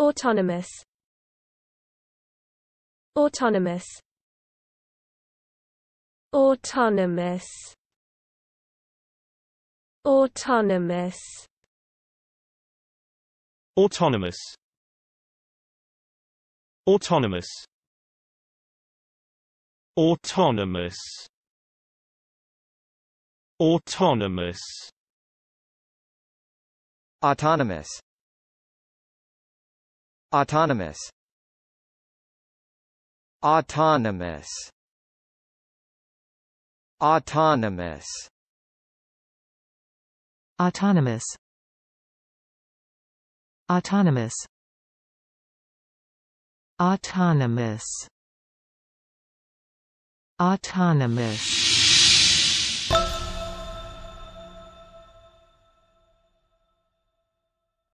Autonomous Autonomous Autonomous Autonomous Autonomous Autonomous Autonomous Autonomous Autonomous Autonomous Autonomous Autonomous Autonomous Autonomous Autonomous Autonomous